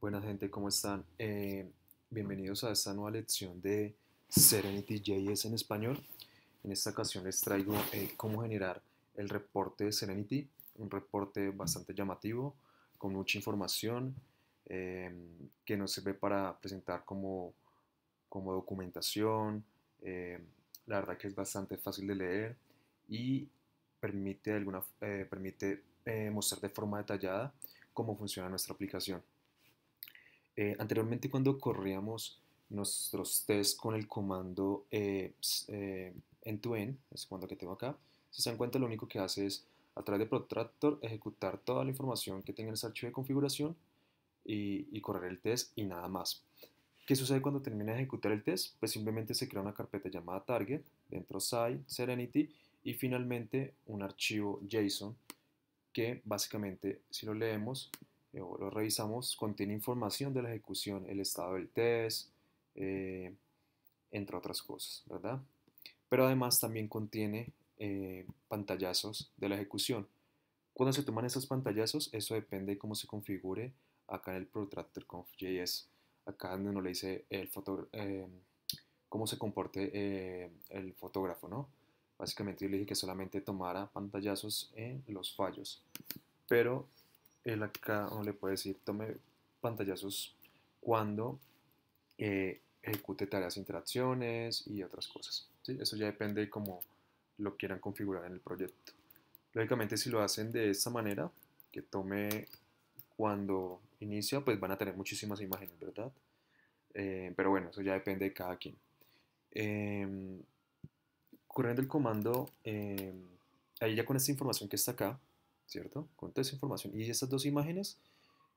Buenas gente, ¿cómo están? Eh, bienvenidos a esta nueva lección de Serenity JS en español. En esta ocasión les traigo eh, cómo generar el reporte de Serenity, un reporte bastante llamativo, con mucha información, eh, que nos sirve para presentar como, como documentación. la verdad que es bastante fácil de leer y permite, alguna, permite mostrar de forma detallada cómo funciona nuestra aplicación. Eh, anteriormente cuando corríamos nuestros tests con el comando eh, end to es comando que tengo acá, si se dan cuenta lo único que hace es a través de Protractor ejecutar toda la información que tenga en ese archivo de configuración y, correr el test y nada más. ¿Qué sucede cuando termina de ejecutar el test? Pues simplemente se crea una carpeta llamada target, dentro site, serenity y finalmente un archivo JSON que básicamente si lo leemos eh, lo revisamos, contiene información de la ejecución, el estado del test, eh, entre otras cosas, ¿verdad? Pero además también contiene eh, pantallazos de la ejecución. Cuando se toman esos pantallazos, eso depende de cómo se configure acá en el Protractor Acá donde uno le dice el foto, cómo se comporte el fotógrafo, ¿no? Básicamente yo le dije que solamente tomara pantallazos en los fallos. Pero él acá le puede decir tome pantallazos cuando eh, ejecute tareas e interacciones y otras cosas. Eso ya depende de cómo lo quieran configurar en el proyecto. Lógicamente si lo hacen de esta manera, que tome cuando inicia, pues van a tener muchísimas imágenes, ¿verdad? Eh, pero bueno, eso ya depende de cada quien. Em, corriendo el comando, em, ahí ya con esta información que está acá, ¿cierto? Con toda esa información. Y estas dos imágenes,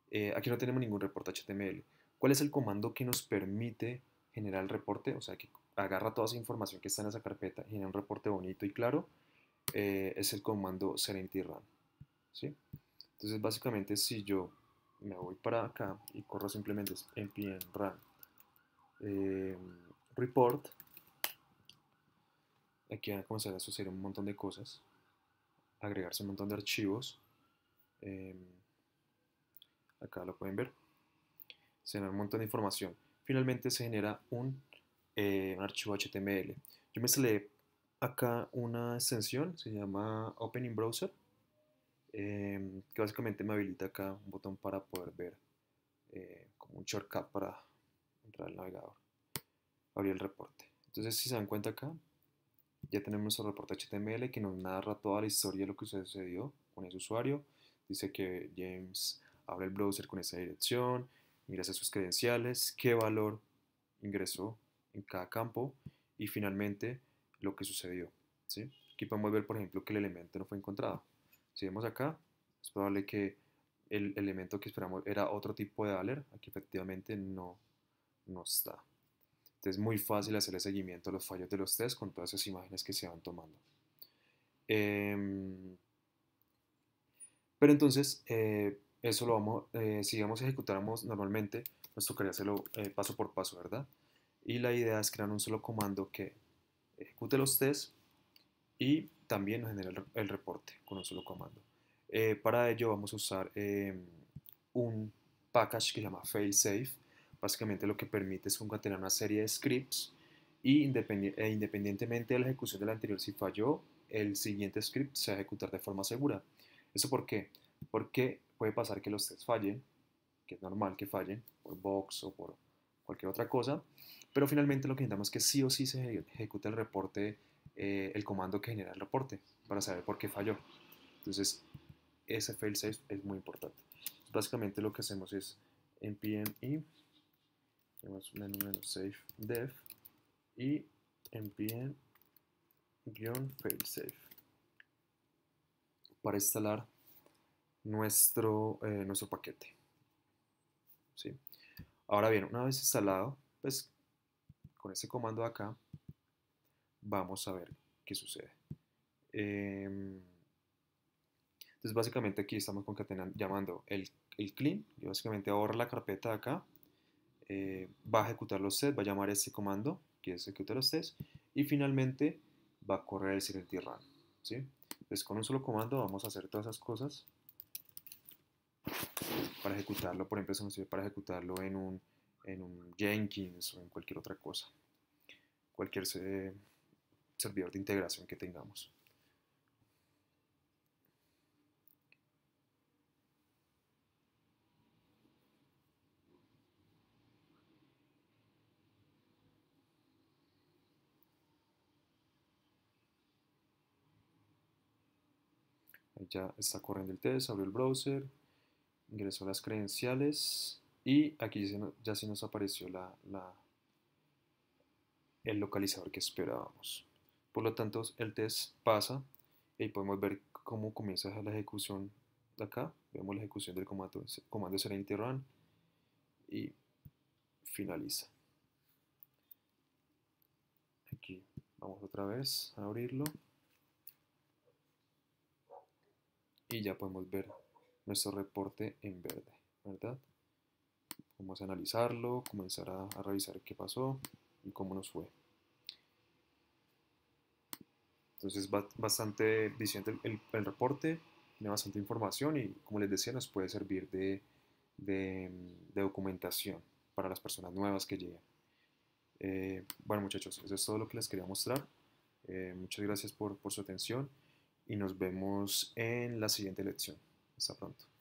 eh, aquí no tenemos ningún reporte HTML. ¿Cuál es el comando que nos permite generar el reporte? O sea, que agarra toda esa información que está en esa carpeta y genera un reporte bonito y claro. Eh, es el comando Serenity Run, ¿sí? Entonces, básicamente, si yo me voy para acá y corro simplemente npm run eh, report, aquí van a comenzar a suceder un montón de cosas agregarse un montón de archivos. Em, acá lo pueden ver. Se genera un montón de información. Finalmente se genera un, eh, archivo HTML. Yo me sale acá una extensión, se llama opening Browser, em, que básicamente me habilita acá un botón para poder ver eh, como un shortcut para entrar al navegador, abrir el reporte. Entonces si se dan cuenta acá, ya tenemos nuestro reporte HTML que nos narra toda la historia de lo que sucedió con ese usuario. Dice que James abre el browser con esa dirección, ingresa sus credenciales, qué valor ingresó en cada campo y finalmente lo que sucedió. Aquí podemos ver, por ejemplo, que el elemento no fue encontrado. Si vemos acá, es probable que el elemento que esperamos era otro tipo de alert. Aquí efectivamente no, no está es muy fácil hacer el seguimiento a los fallos de los test con todas esas imágenes que se van tomando. Em, pero entonces, eh, eso lo vamos, a eh, si vamos normalmente, nos tocaría hacerlo eh, paso por paso, ¿verdad? Y la idea es crear un solo comando que ejecute los tests y también nos el, el reporte con un solo comando. Eh, para ello vamos a usar em, un package que se llama failsafe, Básicamente lo que permite es concatenar una serie de scripts y e independientemente de la ejecución del anterior, si falló, el siguiente script se va a ejecutar de forma segura. ¿Eso por qué? Porque puede pasar que los test fallen, que es normal que fallen, por box o por cualquier otra cosa, pero finalmente lo que intentamos es que sí o sí se ejecute el reporte, eh, el comando que genera el reporte, para saber por qué falló. Entonces, ese fail safe es muy importante. Básicamente lo que hacemos es npm tenemos un menos safe dev y envíen guión failsafe para instalar nuestro, eh, nuestro paquete. Ahora bien, una vez instalado, pues con este comando acá, vamos a ver qué sucede. Em, entonces básicamente aquí estamos concatenando, llamando el, el clean, y básicamente ahorra la carpeta de acá eh, va a ejecutar los sets, va a llamar este comando, que es ejecutar los sets y finalmente va a correr el siguiente run. ¿sí? Entonces con un solo comando vamos a hacer todas esas cosas para ejecutarlo, por ejemplo, sirve para ejecutarlo en un, en un Jenkins o en cualquier otra cosa, cualquier eh, servidor de integración que tengamos. ya está corriendo el test, abrió el browser, ingresó las credenciales y aquí ya se nos apareció el localizador que esperábamos. Por lo tanto, el test pasa y podemos ver cómo comienza la ejecución de acá. Vemos la ejecución del comando, comando Serenity Run y finaliza. Aquí vamos otra vez a abrirlo. y ya podemos ver nuestro reporte en verde, ¿verdad? Vamos a analizarlo, comenzar a, revisar qué pasó y cómo nos fue. Entonces, bastante el, reporte, tiene bastante información y, como les decía, nos puede servir de, de, documentación para las personas nuevas que llegan. Eh, bueno, muchachos, eso es todo lo que les quería mostrar. Eh, muchas gracias por, por su atención y nos vemos en la siguiente lección. Hasta pronto.